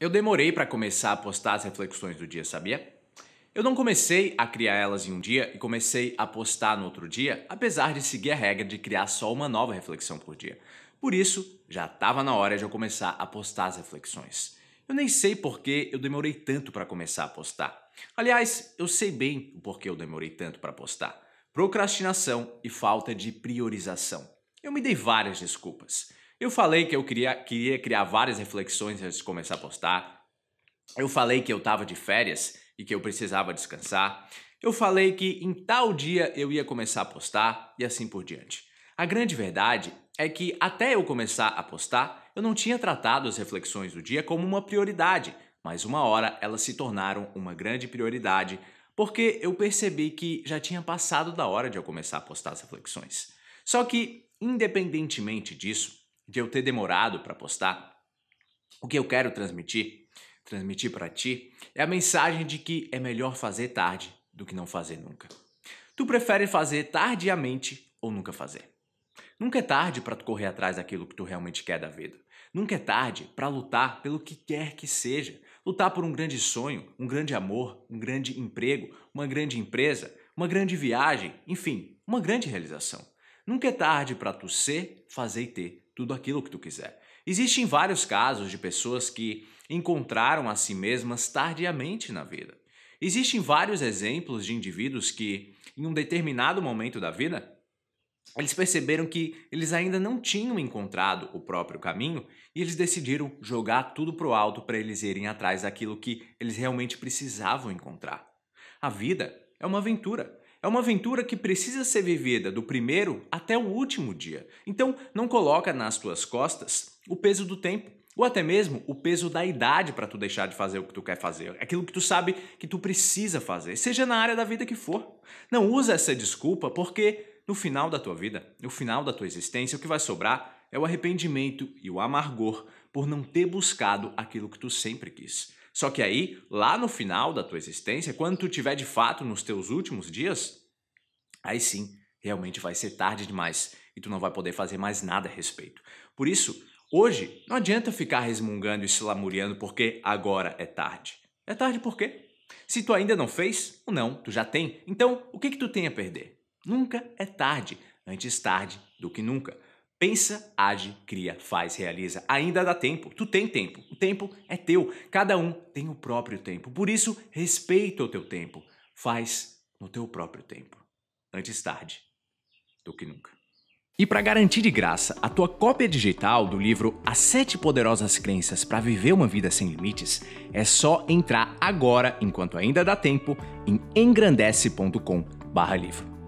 Eu demorei para começar a postar as reflexões do dia, sabia? Eu não comecei a criar elas em um dia e comecei a postar no outro dia, apesar de seguir a regra de criar só uma nova reflexão por dia. Por isso, já estava na hora de eu começar a postar as reflexões. Eu nem sei por que eu demorei tanto para começar a postar. Aliás, eu sei bem o porquê eu demorei tanto para postar. Procrastinação e falta de priorização. Eu me dei várias desculpas. Eu falei que eu queria, queria criar várias reflexões antes de começar a postar. Eu falei que eu estava de férias e que eu precisava descansar. Eu falei que em tal dia eu ia começar a postar e assim por diante. A grande verdade é que até eu começar a postar, eu não tinha tratado as reflexões do dia como uma prioridade, mas uma hora elas se tornaram uma grande prioridade porque eu percebi que já tinha passado da hora de eu começar a postar as reflexões. Só que, independentemente disso, de eu ter demorado para postar, o que eu quero transmitir, transmitir para ti, é a mensagem de que é melhor fazer tarde do que não fazer nunca. Tu prefere fazer tardiamente ou nunca fazer? Nunca é tarde para tu correr atrás daquilo que tu realmente quer da vida. Nunca é tarde para lutar pelo que quer que seja. Lutar por um grande sonho, um grande amor, um grande emprego, uma grande empresa, uma grande viagem, enfim, uma grande realização. Nunca é tarde para tu ser, fazer e ter tudo aquilo que tu quiser. Existem vários casos de pessoas que encontraram a si mesmas tardiamente na vida. Existem vários exemplos de indivíduos que, em um determinado momento da vida, eles perceberam que eles ainda não tinham encontrado o próprio caminho e eles decidiram jogar tudo pro alto para eles irem atrás daquilo que eles realmente precisavam encontrar. A vida é uma aventura é uma aventura que precisa ser vivida do primeiro até o último dia. Então, não coloca nas tuas costas o peso do tempo ou até mesmo o peso da idade para tu deixar de fazer o que tu quer fazer, aquilo que tu sabe que tu precisa fazer, seja na área da vida que for. Não usa essa desculpa porque no final da tua vida, no final da tua existência, o que vai sobrar é o arrependimento e o amargor por não ter buscado aquilo que tu sempre quis. Só que aí, lá no final da tua existência, quando tu tiver de fato nos teus últimos dias, aí sim, realmente vai ser tarde demais e tu não vai poder fazer mais nada a respeito. Por isso, hoje não adianta ficar resmungando e se lamuriando porque agora é tarde. É tarde por quê? Se tu ainda não fez, ou não, tu já tem. Então, o que que tu tem a perder? Nunca é tarde, antes tarde do que nunca. Pensa, age, cria, faz, realiza. Ainda dá tempo. Tu tem tempo. O tempo é teu. Cada um tem o próprio tempo. Por isso, respeita o teu tempo. Faz no teu próprio tempo. Antes tarde do que nunca. E para garantir de graça a tua cópia digital do livro As Sete Poderosas Crenças para Viver uma Vida Sem Limites, é só entrar agora, enquanto ainda dá tempo, em engrandece.com/livro.